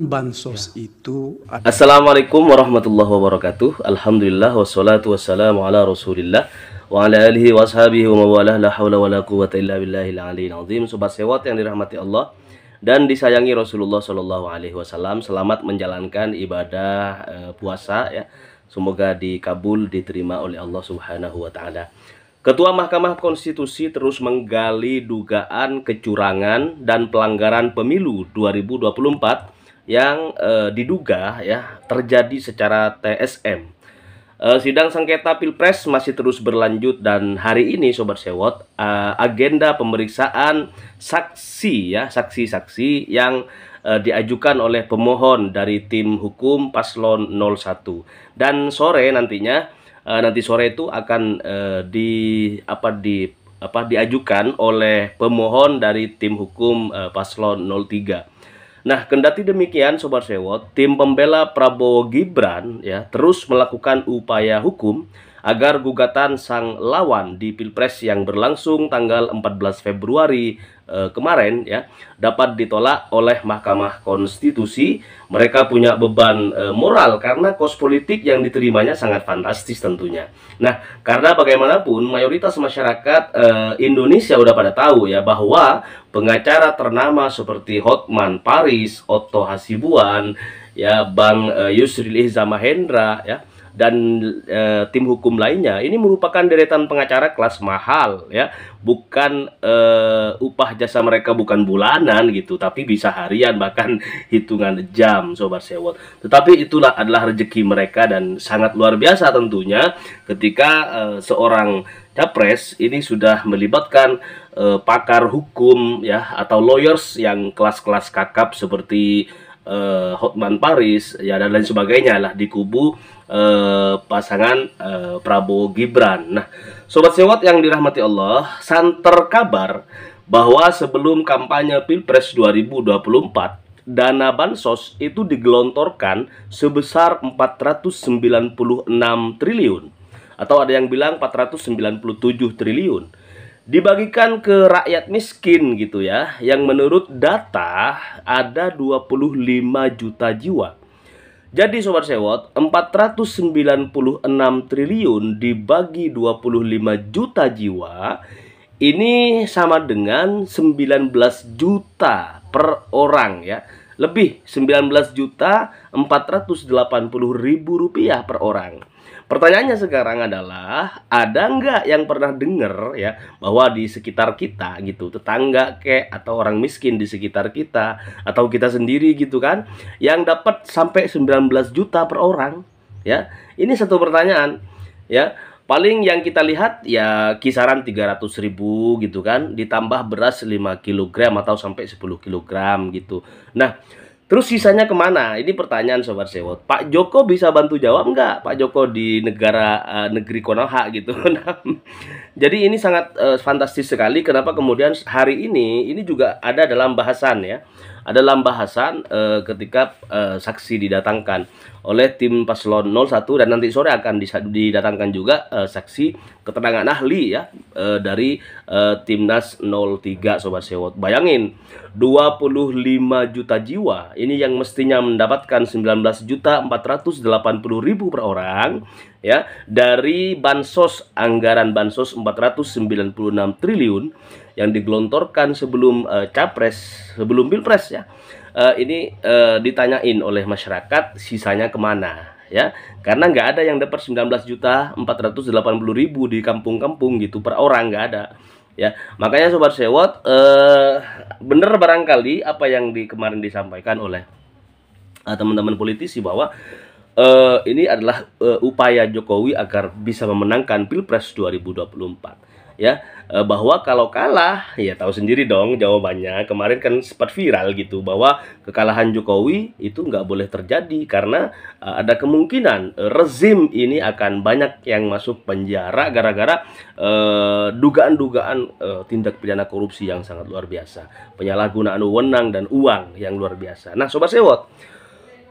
bansos ya. itu ada. Assalamualaikum warahmatullahi wabarakatuh Alhamdulillah wassalatu wassalamu ala rasulillah wa ala alihi wa sahabihi wa mawalah la hawla wa la quwata illa billahil aliyil sobat sewat yang dirahmati Allah dan disayangi Rasulullah Shallallahu Alaihi Wasallam selamat menjalankan ibadah e, puasa ya semoga dikabul diterima oleh Allah Subhanahu Wa Taala Ketua Mahkamah Konstitusi terus menggali dugaan kecurangan dan pelanggaran pemilu 2024 yang e, diduga ya terjadi secara TSM. E, eh, sidang sengketa Pilpres masih terus berlanjut dan hari ini sobat Sewot e, agenda pemeriksaan saksi ya, saksi-saksi yang e, diajukan oleh pemohon dari tim hukum paslon 01 dan sore nantinya e, nanti sore itu akan e, di apa di apa diajukan oleh pemohon dari tim hukum e, paslon 03. Nah, kendati demikian Sobat sewot tim pembela Prabowo Gibran ya terus melakukan upaya hukum agar gugatan sang lawan di Pilpres yang berlangsung tanggal 14 Februari Eh, kemarin ya dapat ditolak oleh Mahkamah Konstitusi. Mereka punya beban e, moral karena kos politik yang diterimanya sangat fantastis tentunya. Nah, karena bagaimanapun mayoritas masyarakat e, Indonesia udah pada tahu ya bahwa pengacara ternama seperti Hotman Paris, Otto Hasibuan, ya Bang e, Yusril Ihza ya dan e, tim hukum lainnya ini merupakan deretan pengacara kelas mahal ya bukan e, upah jasa mereka bukan bulanan gitu tapi bisa harian bahkan hitungan jam sobat sewot tetapi itulah adalah rezeki mereka dan sangat luar biasa tentunya ketika e, seorang capres ini sudah melibatkan e, pakar hukum ya atau lawyers yang kelas-kelas kakap seperti uh, Hotman Paris ya dan lain sebagainya lah di kubu uh, pasangan uh, Prabowo Gibran. Nah, sobat sewot yang dirahmati Allah, santer kabar bahwa sebelum kampanye Pilpres 2024 dana bansos itu digelontorkan sebesar 496 triliun atau ada yang bilang 497 triliun dibagikan ke rakyat miskin gitu ya yang menurut data ada 25 juta jiwa. Jadi sobat sewot 496 triliun dibagi 25 juta jiwa ini sama dengan 19 juta per orang ya. Lebih 19 juta 480 ribu rupiah per orang. Pertanyaannya sekarang adalah ada nggak yang pernah dengar ya bahwa di sekitar kita gitu tetangga kek atau orang miskin di sekitar kita atau kita sendiri gitu kan yang dapat sampai 19 juta per orang ya ini satu pertanyaan ya paling yang kita lihat ya kisaran 300 ribu gitu kan ditambah beras 5 kg atau sampai 10 kg gitu nah Terus sisanya kemana? Ini pertanyaan Sobat Sewot. Pak Joko bisa bantu jawab nggak? Pak Joko di negara uh, negeri Konoha gitu. Jadi ini sangat uh, fantastis sekali. Kenapa kemudian hari ini ini juga ada dalam bahasan ya, ada dalam bahasan uh, ketika uh, saksi didatangkan oleh tim paslon 01 dan nanti sore akan didatangkan juga uh, saksi keterangan ahli ya uh, dari uh, timnas 03 sobat sewot. Bayangin 25 juta jiwa ini yang mestinya mendapatkan 19 juta 480 ribu per orang ya dari bansos anggaran bansos 496 triliun yang digelontorkan sebelum uh, capres sebelum pilpres ya uh, ini uh, ditanyain oleh masyarakat sisanya kemana ya karena nggak ada yang dapat 19 juta 480 ribu di kampung-kampung gitu per orang nggak ada ya makanya sobat sewot eh, bener barangkali apa yang di kemarin disampaikan oleh eh, teman-teman eh, politisi bahwa eh, ini adalah eh, upaya Jokowi agar bisa memenangkan pilpres 2024 ya eh, bahwa kalau kalah ya tahu sendiri dong jawabannya kemarin kan sempat viral gitu bahwa kekalahan Jokowi itu nggak boleh terjadi karena uh, ada kemungkinan rezim ini akan banyak yang masuk penjara gara-gara uh, dugaan-dugaan uh, tindak pidana korupsi yang sangat luar biasa penyalahgunaan wewenang dan uang yang luar biasa nah sobat sewot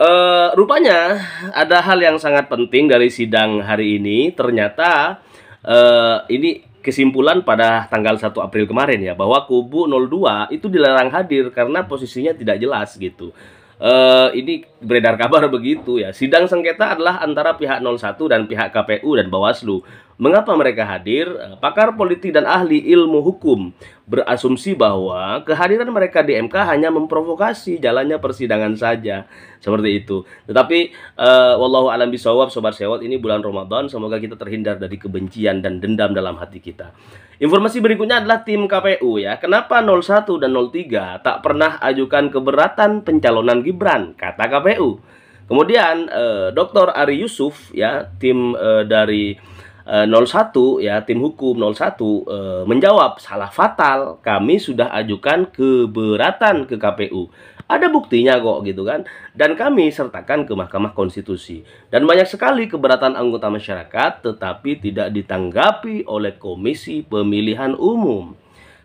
uh, rupanya ada hal yang sangat penting dari sidang hari ini ternyata uh, ini kesimpulan pada tanggal 1 April kemarin ya bahwa kubu 02 itu dilarang hadir karena posisinya tidak jelas gitu. Uh, ini beredar kabar begitu ya. Sidang sengketa adalah antara pihak 01 dan pihak KPU dan Bawaslu. Mengapa mereka hadir? Eh, pakar politik dan ahli ilmu hukum berasumsi bahwa kehadiran mereka di MK hanya memprovokasi jalannya persidangan saja. Seperti itu. Tetapi uh, wallahu alam bisawab sobat sewot ini bulan Ramadan semoga kita terhindar dari kebencian dan dendam dalam hati kita. Informasi berikutnya adalah tim KPU ya. Kenapa 01 dan 03 tak pernah ajukan keberatan pencalonan Gibran? Kata KPU. Kemudian uh, eh, Dr. Ari Yusuf ya, tim uh, dari 01 eh, ya tim hukum 01 e, eh, menjawab salah fatal kami sudah ajukan keberatan ke KPU ada buktinya kok gitu kan dan kami sertakan ke Mahkamah Konstitusi dan banyak sekali keberatan anggota masyarakat tetapi tidak ditanggapi oleh Komisi Pemilihan Umum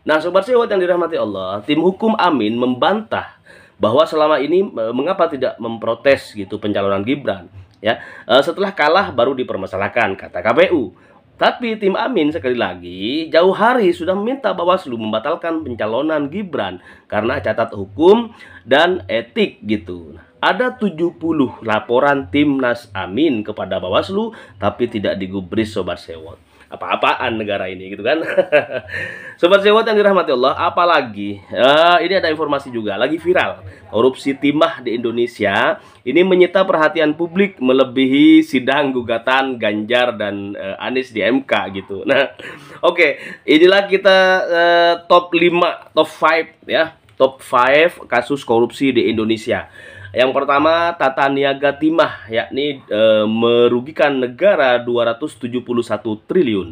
nah sobat sewat yang dirahmati Allah tim hukum Amin membantah bahwa selama ini eh, mengapa tidak memprotes gitu pencalonan Gibran ya. Eh, setelah kalah baru dipermasalahkan kata KPU. Tapi tim Amin sekali lagi jauh hari sudah meminta Bawaslu membatalkan pencalonan Gibran karena catat hukum dan etik gitu. Ada 70 laporan timnas Amin kepada Bawaslu tapi tidak digubris Sobat Sewot apa-apaan negara ini gitu kan. Sobat sewot yang dirahmati Allah, apalagi uh, ini ada informasi juga lagi viral. Korupsi timah di Indonesia ini menyita perhatian publik melebihi sidang gugatan Ganjar dan uh, Anies di MK gitu. Nah, oke, okay, inilah kita uh, top 5, top 5 ya, top 5 kasus korupsi di Indonesia. Yang pertama, tata niaga timah yakni e, merugikan negara 271 triliun.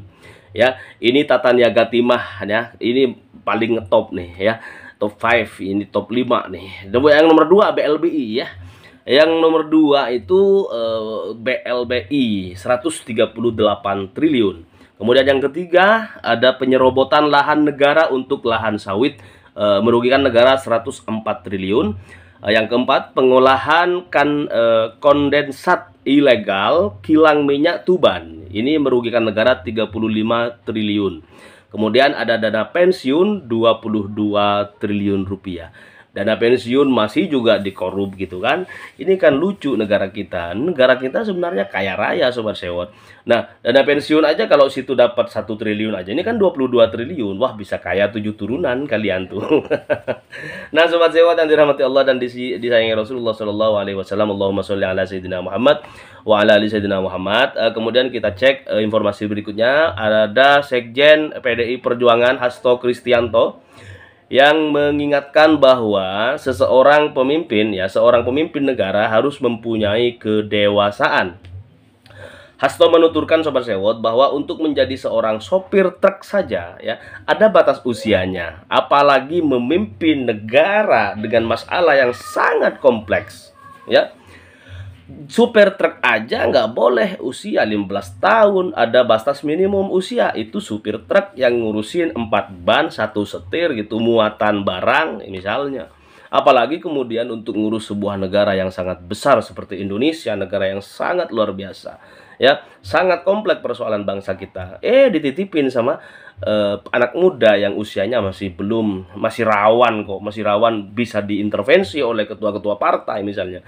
Ya, ini tata niaga timah ya. Ini paling top nih ya. Top 5 ini top 5 nih. Yang nomor 2 BLBI ya. Yang nomor 2 itu e, BLBI 138 triliun. Kemudian yang ketiga ada penyerobotan lahan negara untuk lahan sawit e, merugikan negara 104 triliun. Eh, yang keempat, pengolahan kan uh, kondensat ilegal kilang minyak Tuban. Ini merugikan negara 35 triliun. Kemudian ada dana pensiun 22 triliun rupiah dana pensiun masih juga dikorup gitu kan ini kan lucu negara kita negara kita sebenarnya kaya raya sobat sewot nah dana pensiun aja kalau situ dapat satu triliun aja ini kan 22 triliun wah bisa kaya tujuh turunan kalian tuh nah sobat sewot yang dirahmati Allah dan disayangi Rasulullah Shallallahu Alaihi Wasallam Allahumma sholli ala sayyidina Muhammad wa ala ali sayyidina Muhammad eh, kemudian kita cek eh, informasi berikutnya ada sekjen PDI Perjuangan Hasto Kristianto yang mengingatkan bahwa seseorang pemimpin ya seorang pemimpin negara harus mempunyai kedewasaan. Hasto menuturkan sobat sewot bahwa untuk menjadi seorang sopir truk saja ya ada batas usianya, apalagi memimpin negara dengan masalah yang sangat kompleks ya super truk aja oh. nggak boleh usia 15 tahun ada batas minimum usia itu supir truk yang ngurusin empat ban satu setir gitu muatan barang misalnya apalagi kemudian untuk ngurus sebuah negara yang sangat besar seperti Indonesia negara yang sangat luar biasa ya sangat kompleks persoalan bangsa kita eh dititipin sama eh, anak muda yang usianya masih belum masih rawan kok masih rawan bisa diintervensi oleh ketua-ketua partai misalnya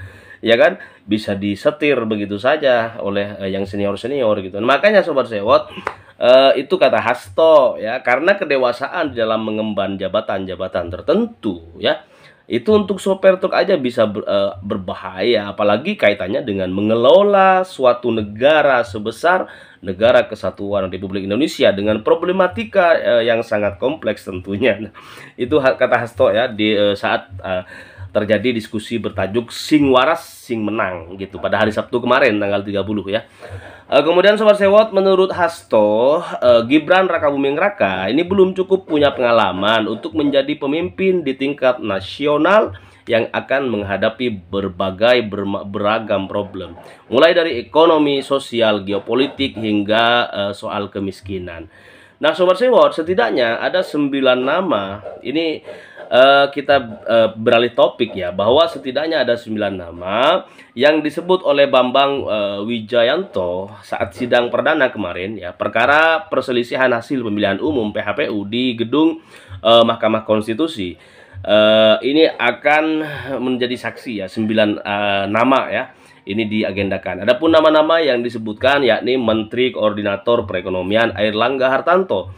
ya kan bisa disetir begitu saja oleh uh, yang senior senior gitu nah, makanya sobat sewot Uh, itu kata Hasto ya karena kedewasaan dalam mengemban jabatan-jabatan tertentu ya itu untuk sopir truk aja bisa ber, uh, berbahaya apalagi kaitannya dengan mengelola suatu negara sebesar negara kesatuan Republik Indonesia dengan problematika uh, yang sangat kompleks tentunya nah, itu kata Hasto ya di uh, saat uh, terjadi diskusi bertajuk Sing Waras Sing Menang gitu pada hari Sabtu kemarin tanggal 30 ya. Uh, kemudian Sobat Sewot menurut Hasto uh, Gibran Rakabuming Raka ini belum cukup punya pengalaman untuk menjadi pemimpin di tingkat nasional yang akan menghadapi berbagai beragam problem mulai dari ekonomi, sosial, geopolitik hingga uh, soal kemiskinan. Nah Sobat Sewot setidaknya ada 9 nama ini Eh, kita uh, beralih topik ya bahwa setidaknya ada 9 nama yang disebut oleh Bambang uh, Wijayanto saat sidang perdana kemarin ya perkara perselisihan hasil pemilihan umum PHPU di gedung uh, Mahkamah Konstitusi. Uh, ini akan menjadi saksi ya 9 uh, nama ya ini diagendakan. Adapun nama-nama yang disebutkan yakni Menteri Koordinator Perekonomian Air Langga Hartanto,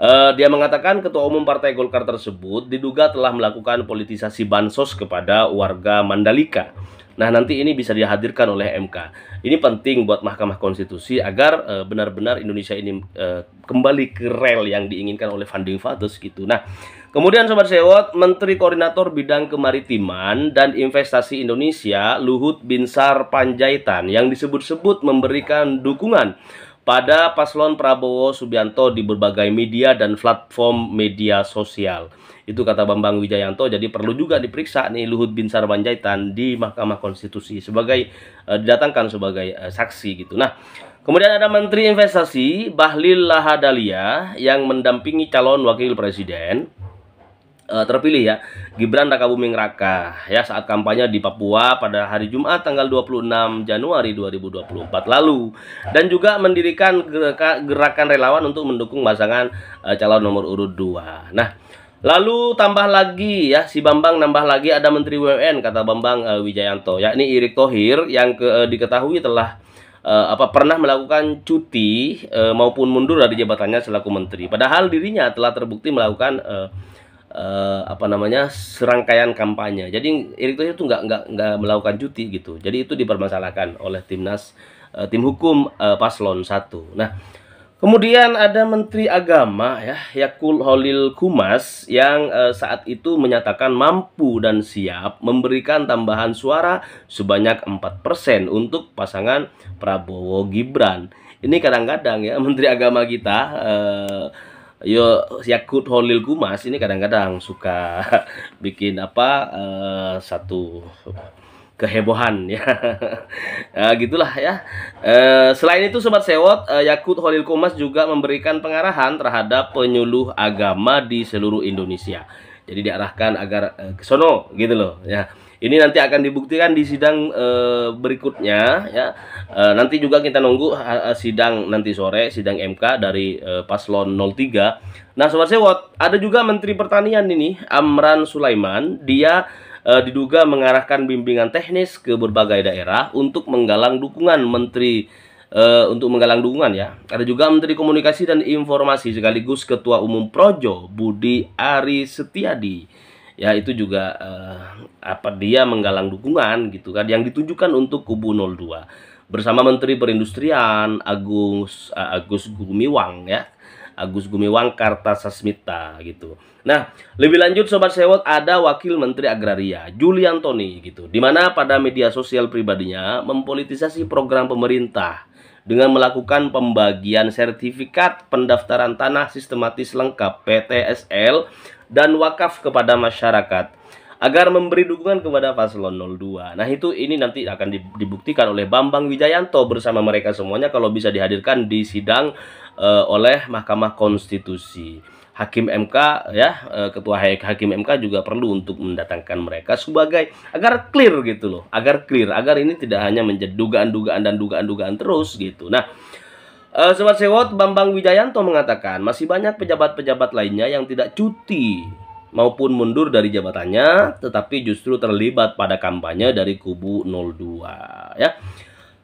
Uh, dia mengatakan ketua umum Partai Golkar tersebut diduga telah melakukan politisasi bansos kepada warga Mandalika. Nah, nanti ini bisa dihadirkan oleh MK. Ini penting buat Mahkamah Konstitusi agar eh, benar-benar uh, Indonesia ini uh, kembali ke rel yang diinginkan oleh funding fathers gitu. Nah, kemudian Sobat Sewot, Menteri Koordinator Bidang Kemaritiman dan Investasi Indonesia Luhut Binsar Panjaitan yang disebut-sebut memberikan dukungan pada paslon Prabowo Subianto di berbagai media dan platform media sosial. Itu kata Bambang Wijayanto, jadi perlu juga diperiksa nih Luhut Bin Sarpanjaitan di Mahkamah Konstitusi sebagai uh, didatangkan sebagai uh, saksi gitu. Nah, kemudian ada Menteri Investasi Bahlil Lahadalia yang mendampingi calon wakil presiden uh, terpilih ya Gibran Rakabuming Raka ya saat kampanye di Papua pada hari Jumat tanggal 26 Januari 2024 lalu dan juga mendirikan gerakan relawan untuk mendukung pasangan uh, calon nomor urut 2. Nah, Lalu tambah lagi ya si Bambang nambah lagi ada Menteri WN kata Bambang uh, Wijayanto yakni Erick Thohir yang ke, uh, diketahui telah uh, apa pernah melakukan cuti uh, maupun mundur dari jabatannya selaku menteri padahal dirinya telah terbukti melakukan uh, uh, apa namanya serangkaian kampanye. Jadi Erick Thohir itu nggak nggak nggak melakukan cuti gitu. Jadi itu dipermasalahkan oleh timnas uh, tim hukum uh, paslon satu Nah, kemudian ada Menteri Agama ya Yakul Holil Kumas yang uh, saat itu menyatakan mampu dan siap memberikan tambahan suara sebanyak 4% untuk pasangan Prabowo Gibran. Ini kadang-kadang ya Menteri Agama kita uh, yo Yakut Holil Kumas ini kadang-kadang suka bikin apa uh, satu kehebohan ya nah, gitulah ya uh, selain itu sobat sewot uh, eh, Yakut Holil Kumas juga memberikan pengarahan terhadap penyuluh agama di seluruh Indonesia jadi diarahkan agar uh, ke sono gitu loh ya ini nanti akan dibuktikan di sidang e, berikutnya ya. E, nanti juga kita nunggu ha, sidang nanti sore sidang MK dari e, paslon 03. Nah, sobat sewot, ada juga Menteri Pertanian ini Amran Sulaiman, dia e, diduga mengarahkan bimbingan teknis ke berbagai daerah untuk menggalang dukungan Menteri Uh, untuk menggalang dukungan ya. Ada juga Menteri Komunikasi dan Informasi sekaligus Ketua Umum Projo Budi Ari Setiadi ya itu juga eh, apa dia menggalang dukungan gitu kan yang ditujukan untuk kubu 02 bersama Menteri Perindustrian Agus eh, Agus Gumiwang ya Agus Gumiwang Kartasasmita gitu. Nah, lebih lanjut sobat sewot ada Wakil Menteri Agraria Juliantoni gitu, dimana pada media sosial pribadinya mempolitisasi program pemerintah dengan melakukan pembagian sertifikat pendaftaran tanah sistematis lengkap PTSL dan wakaf kepada masyarakat agar memberi dukungan kepada paslon 02. Nah, itu ini nanti akan dibuktikan oleh Bambang Wijayanto bersama mereka semuanya kalau bisa dihadirkan di sidang uh, oleh Mahkamah Konstitusi hakim MK ya eh, ketua hakim MK juga perlu untuk mendatangkan mereka sebagai agar clear gitu loh agar clear agar ini tidak hanya menjadi dugaan-dugaan dan dugaan-dugaan terus gitu nah Uh, Sobat Sewot, Bambang Wijayanto mengatakan masih banyak pejabat-pejabat lainnya yang tidak cuti maupun mundur dari jabatannya tetapi justru terlibat pada kampanye dari kubu 02 ya.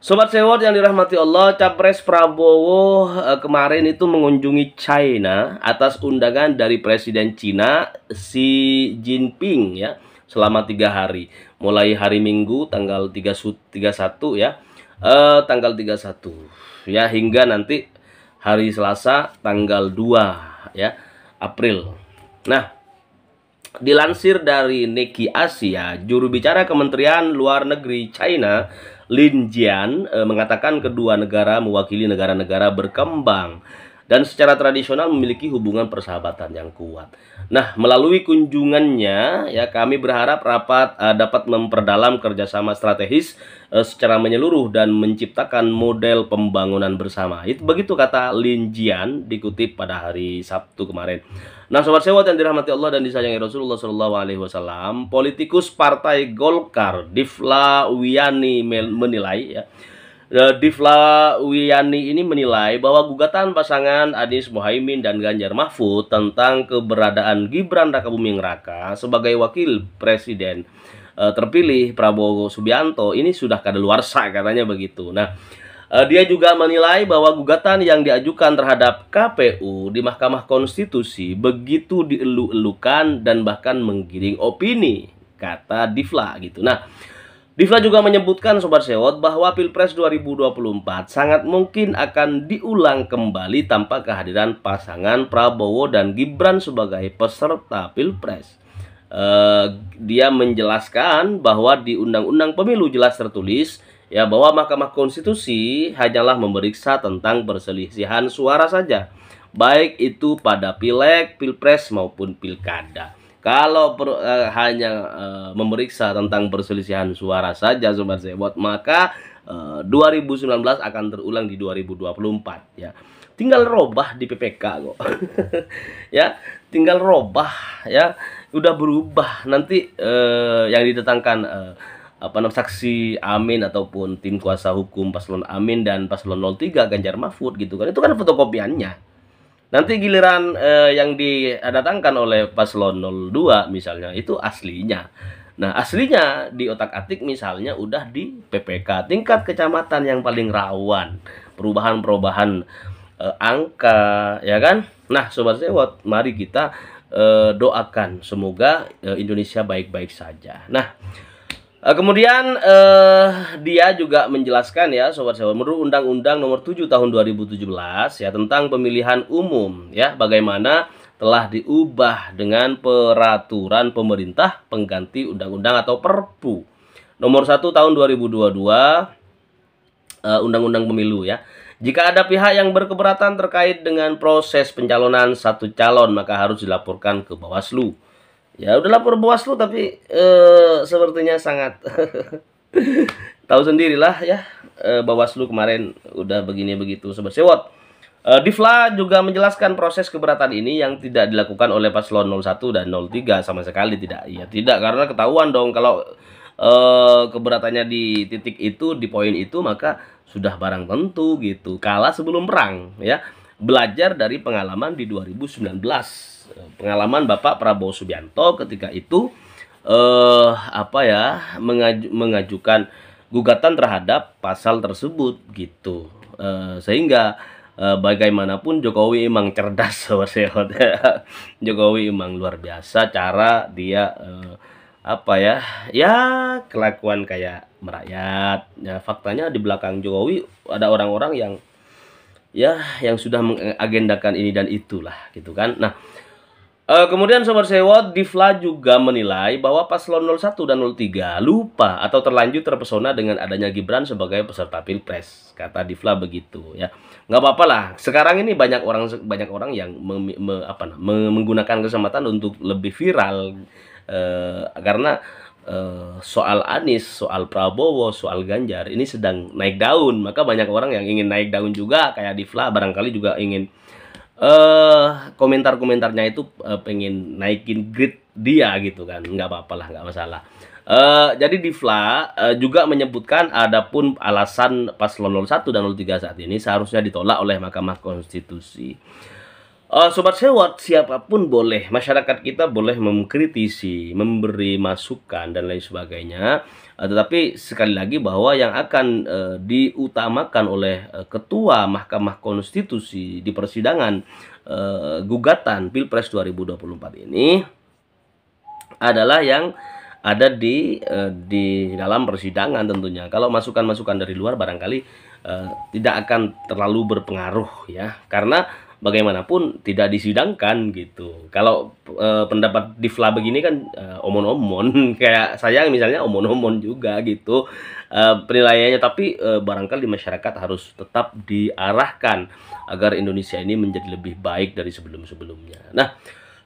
Sobat Sewot yang dirahmati Allah, Capres Prabowo eh, kemarin itu mengunjungi China atas undangan dari Presiden Cina Xi Jinping ya selama tiga hari, mulai hari Minggu tanggal tiga 31 ya, eh, tanggal 31 ya hingga nanti hari Selasa tanggal 2 ya April. Nah, Dilansir dari Neki Asia, juru bicara Kementerian Luar Negeri China, Lin Jian, eh, mengatakan kedua negara mewakili negara-negara berkembang dan secara tradisional memiliki hubungan persahabatan yang kuat. Nah, melalui kunjungannya, ya kami berharap rapat uh, dapat memperdalam kerjasama strategis uh, secara menyeluruh dan menciptakan model pembangunan bersama. Itu begitu kata Lin Jian dikutip pada hari Sabtu kemarin. Nah, sobat sewa yang dirahmati Allah dan disayangi Rasulullah Shallallahu Alaihi Wasallam, politikus Partai Golkar Difla Wiyani menilai ya, e, Difla Wiyani ini menilai bahwa gugatan pasangan Anies Mohaimin dan Ganjar Mahfud tentang keberadaan Gibran Rakabuming Raka sebagai wakil presiden e, terpilih Prabowo Subianto ini sudah kadaluarsa katanya begitu. Nah, Eh, dia juga menilai bahwa gugatan yang diajukan terhadap KPU di Mahkamah Konstitusi begitu dielu-elukan dan bahkan menggiring opini, kata Difla gitu. Nah, Difla juga menyebutkan Sobat Sewot bahwa Pilpres 2024 sangat mungkin akan diulang kembali tanpa kehadiran pasangan Prabowo dan Gibran sebagai peserta Pilpres. Uh, dia menjelaskan bahwa di Undang-Undang Pemilu jelas tertulis ya bahwa Mahkamah Konstitusi hanyalah memeriksa tentang perselisihan suara saja, baik itu pada pileg, pilpres maupun pilkada. Kalau per, uh, hanya uh, memeriksa tentang perselisihan suara saja sobat Zebot, maka uh, eh, 2019 akan terulang di 2024 ya. Tinggal robah di PPK kok. ya, tinggal robah ya, udah berubah nanti eh, yang didatangkan eh, apa namanya saksi Amin ataupun tim kuasa hukum paslon Amin dan paslon 03 Ganjar Mahfud gitu kan itu kan fotokopiannya nanti giliran eh, yang didatangkan oleh paslon 02 misalnya itu aslinya nah aslinya di otak atik misalnya udah di PPK tingkat kecamatan yang paling rawan perubahan-perubahan eh, angka ya kan nah sobat sewot mari kita eh, doakan semoga eh, Indonesia baik-baik saja nah Eh, kemudian uh, dia juga menjelaskan ya sobat-sobat menurut Undang-Undang Nomor 7 Tahun 2017 ya tentang pemilihan umum ya bagaimana telah diubah dengan peraturan pemerintah pengganti Undang-Undang atau Perpu Nomor 1 Tahun 2022 eh, Undang-Undang uh, Pemilu ya. Jika ada pihak yang berkeberatan terkait dengan proses pencalonan satu calon maka harus dilaporkan ke Bawaslu ya udah lapor bawaslu tapi eh, sepertinya sangat tahu sendirilah ya eh, bawaslu kemarin udah begini begitu sobat sewot. eh, Difla juga menjelaskan proses keberatan ini yang tidak dilakukan oleh paslon 01 dan 03 sama sekali tidak ya tidak karena ketahuan dong kalau eh, keberatannya di titik itu di poin itu maka sudah barang tentu gitu kalah sebelum perang ya belajar dari pengalaman di 2019 pengalaman Bapak Prabowo Subianto ketika itu eh apa ya mengaju, mengajukan gugatan terhadap pasal tersebut gitu eh, sehingga eh, bagaimanapun Jokowi emang cerdas Jokowi emang luar biasa cara dia eh, apa ya ya kelakuan kayak merakyat ya faktanya di belakang Jokowi ada orang-orang yang ya yang sudah mengagendakan ini dan itulah gitu kan nah Uh, kemudian Sobat Sewot, Divla juga menilai bahwa paslon 01 dan 03 lupa atau terlanjur terpesona dengan adanya Gibran sebagai peserta pilpres. Kata Divla begitu ya. Nggak apa-apa lah. Sekarang ini banyak orang banyak orang yang me, me, apa, me, menggunakan kesempatan untuk lebih viral uh, karena uh, soal Anies, soal Prabowo, soal Ganjar ini sedang naik daun. Maka banyak orang yang ingin naik daun juga kayak Divla barangkali juga ingin uh, komentar-komentarnya itu uh, pengen naikin grid dia gitu kan nggak apa-apa lah nggak masalah Uh, jadi Divla uh, juga menyebutkan adapun alasan paslon 01 dan 03 saat ini seharusnya ditolak oleh Mahkamah Konstitusi. Uh, Sobat Sewot, siapapun boleh, masyarakat kita boleh mengkritisi, memberi masukan, dan lain sebagainya. Uh, tetapi sekali lagi bahwa yang akan uh, diutamakan oleh uh, Ketua Mahkamah Konstitusi di persidangan uh, gugatan Pilpres 2024 ini adalah yang ada di uh, di dalam persidangan tentunya. Kalau masukan-masukan dari luar barangkali uh, tidak akan terlalu berpengaruh ya, karena bagaimanapun tidak disidangkan gitu. Kalau e, pendapat Difla begini kan eh, omon-omon kayak saya misalnya omon-omon juga gitu e, penilaiannya tapi e, barangkali masyarakat harus tetap diarahkan agar Indonesia ini menjadi lebih baik dari sebelum-sebelumnya. Nah,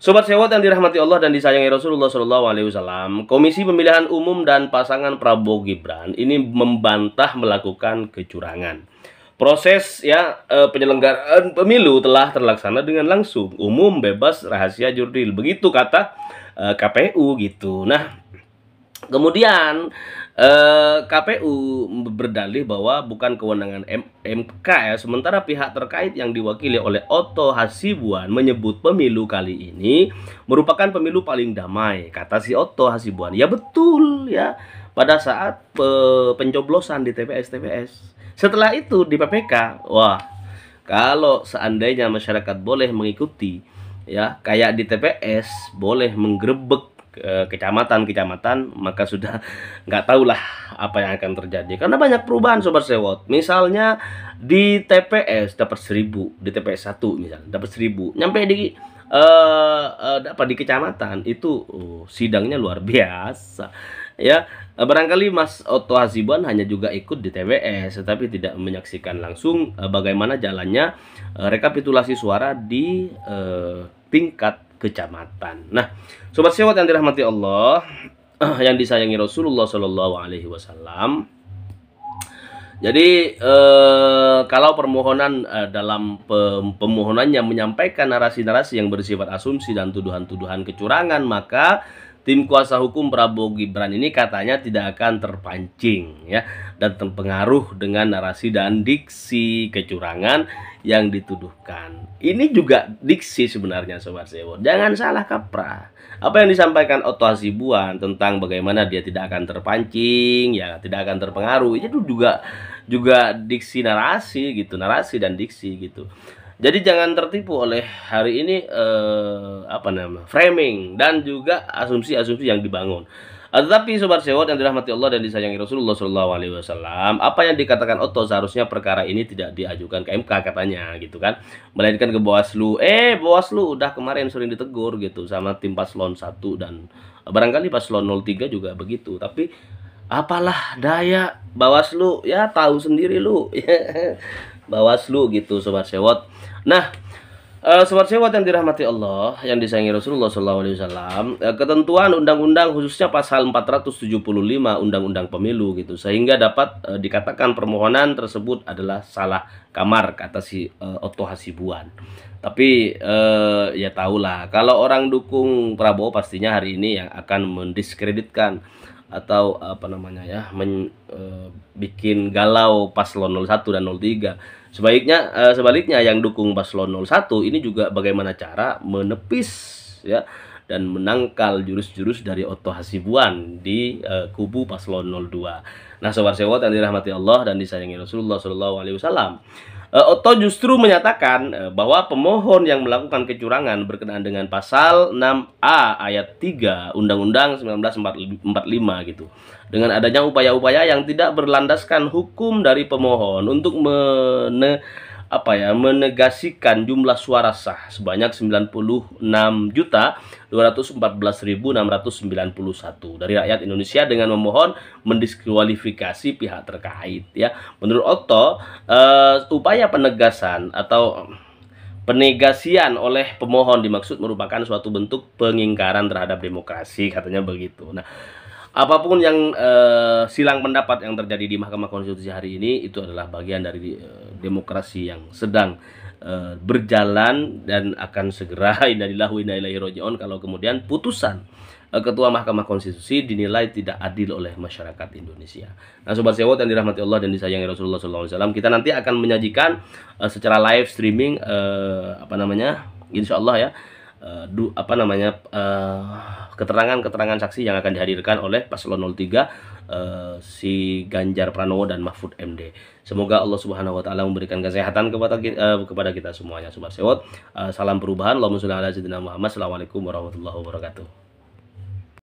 Sobat Sewot yang dirahmati Allah dan disayangi Rasulullah Shallallahu Alaihi Wasallam, Komisi Pemilihan Umum dan pasangan Prabowo Gibran ini membantah melakukan kecurangan. Proses ya eh, penyelenggaraan pemilu telah terlaksana dengan langsung, umum, bebas, rahasia, jurdil. Begitu kata uh, eh, KPU gitu. Nah, kemudian uh, eh, KPU berdalih bahwa bukan kewenangan M MK ya, sementara pihak terkait yang diwakili oleh Otto Hasibuan menyebut pemilu kali ini merupakan pemilu paling damai, kata si Otto Hasibuan. Ya betul ya, pada saat pe pencoblosan di TPS-TPS setelah itu di PPK, wah kalau seandainya masyarakat boleh mengikuti ya kayak di TPS boleh menggerebek eh, kecamatan-kecamatan maka sudah nggak tahulah apa yang akan terjadi karena banyak perubahan sobat sewot misalnya di TPS dapat seribu di TPS satu misalnya dapat seribu nyampe di uh, eh, uh, eh, dapat di kecamatan itu uh, sidangnya luar biasa ya Eh, barangkali Mas Otto Hasibuan hanya juga ikut di TWS tetapi tidak menyaksikan langsung eh, bagaimana jalannya eh, rekapitulasi suara di tingkat kecamatan. Nah, sobat sewat yang dirahmati Allah, yang disayangi Rasulullah Shallallahu alaihi wasallam. Jadi eh, kalau permohonan eh, dalam pemohonannya menyampaikan narasi-narasi yang bersifat asumsi dan tuduhan-tuduhan kecurangan, maka tim kuasa hukum Prabowo Gibran ini katanya tidak akan terpancing ya dan terpengaruh dengan narasi dan diksi kecurangan yang dituduhkan. Ini juga diksi sebenarnya Sobat Sewo. Jangan salah kaprah. Apa yang disampaikan Otto Hasibuan tentang bagaimana dia tidak akan terpancing, ya tidak akan terpengaruh, itu juga juga diksi narasi gitu, narasi dan diksi gitu. Jadi jangan tertipu oleh hari ini eh, apa namanya framing dan juga asumsi-asumsi yang dibangun. Eh, tetapi sobat sewot yang dirahmati Allah dan disayangi Rasulullah Shallallahu Alaihi Wasallam, apa yang dikatakan Otto seharusnya perkara ini tidak diajukan ke MK katanya gitu kan, melainkan ke Bawaslu. Eh Bawaslu udah kemarin sering ditegur gitu sama tim paslon 1 dan eh, barangkali paslon 03 juga begitu. Tapi apalah daya Bawaslu ya tahu sendiri lu. Bawaslu gitu sobat sewot. Nah, Uh, sobat sewat yang dirahmati Allah, yang disayangi Rasulullah SAW, uh, eh, ketentuan undang-undang khususnya pasal 475 undang-undang pemilu gitu, sehingga dapat uh, dikatakan permohonan tersebut adalah salah kamar kata si uh, Otto Hasibuan. Tapi uh, ya tahulah, kalau orang dukung Prabowo pastinya hari ini yang akan mendiskreditkan atau apa namanya ya, men, uh, bikin galau paslon 01 dan 03 Sebaiknya uh, sebaliknya yang dukung paslon 01 ini juga bagaimana cara menepis ya dan menangkal jurus-jurus dari Otto Hasibuan di uh, kubu paslon 02. Nah, sobat sewot yang dirahmati Allah dan disayangi Rasulullah Shallallahu alaihi wasallam. Eh, Oto justru menyatakan eh, bahwa pemohon yang melakukan kecurangan berkenaan dengan pasal 6A ayat 3 Undang-Undang 1945 gitu. Dengan adanya upaya-upaya yang tidak berlandaskan hukum dari pemohon untuk mene apa ya menegasikan jumlah suara sah sebanyak 96 juta 214.691 dari rakyat Indonesia dengan memohon mendiskualifikasi pihak terkait ya. Menurut Otto, uh, upaya penegasan atau Penegasian oleh pemohon dimaksud merupakan suatu bentuk pengingkaran terhadap demokrasi, katanya begitu. Nah, apapun yang uh, silang pendapat yang terjadi di Mahkamah Konstitusi hari ini itu adalah bagian dari uh, demokrasi yang sedang uh, berjalan dan akan segera innalillahi wa inna ilaihi rajiun kalau kemudian putusan Ketua Mahkamah Konstitusi dinilai tidak adil oleh masyarakat Indonesia. Nah, Sobat Sewot yang dirahmati Allah dan disayangi Rasulullah SAW, kita nanti akan menyajikan uh, secara live streaming, uh, apa namanya, insya Allah ya, Eh, du, apa namanya eh, keterangan-keterangan uh, saksi yang akan dihadirkan oleh paslon 03 uh, eh, si Ganjar Pranowo dan Mahfud MD. Semoga Allah Subhanahu wa taala memberikan kesehatan kepada uh, kepada kita semuanya. Sobat Sewot, uh, salam perubahan. Allahumma shalli ala sayyidina Muhammad. Assalamualaikum warahmatullahi wabarakatuh.